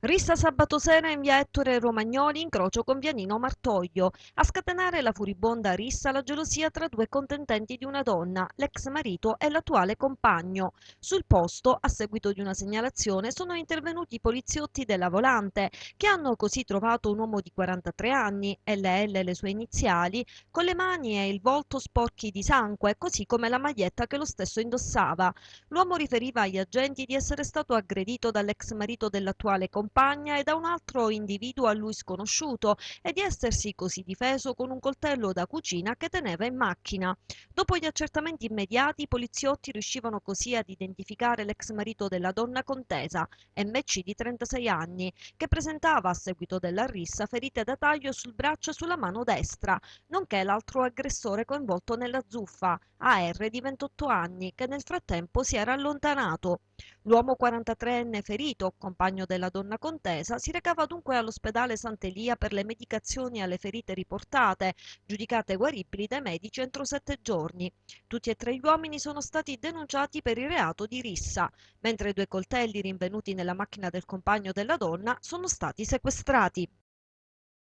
Rissa sabato sera in via Ettore Romagnoli, incrocio con Vianino Martoglio. A scatenare la furibonda rissa la gelosia tra due contendenti di una donna, l'ex marito e l'attuale compagno. Sul posto, a seguito di una segnalazione, sono intervenuti i poliziotti della volante, che hanno così trovato un uomo di 43 anni, LL le sue iniziali, con le mani e il volto sporchi di sangue, così come la maglietta che lo stesso indossava. L'uomo riferiva agli agenti di essere stato aggredito dall'ex marito dell'attuale compagno campagna e da un altro individuo a lui sconosciuto e di essersi così difeso con un coltello da cucina che teneva in macchina. Dopo gli accertamenti immediati, i poliziotti riuscivano così ad identificare l'ex marito della donna contesa, MC di 36 anni, che presentava a seguito della rissa ferite da taglio sul braccio e sulla mano destra, nonché l'altro aggressore coinvolto nella zuffa, AR di 28 anni, che nel frattempo si era allontanato. L'uomo 43enne ferito, compagno della donna contesa, si recava dunque all'ospedale Sant'Elia per le medicazioni alle ferite riportate, giudicate guaribili dai medici entro sette giorni. Tutti e tre gli uomini sono stati denunciati per il reato di rissa, mentre due coltelli rinvenuti nella macchina del compagno della donna sono stati sequestrati.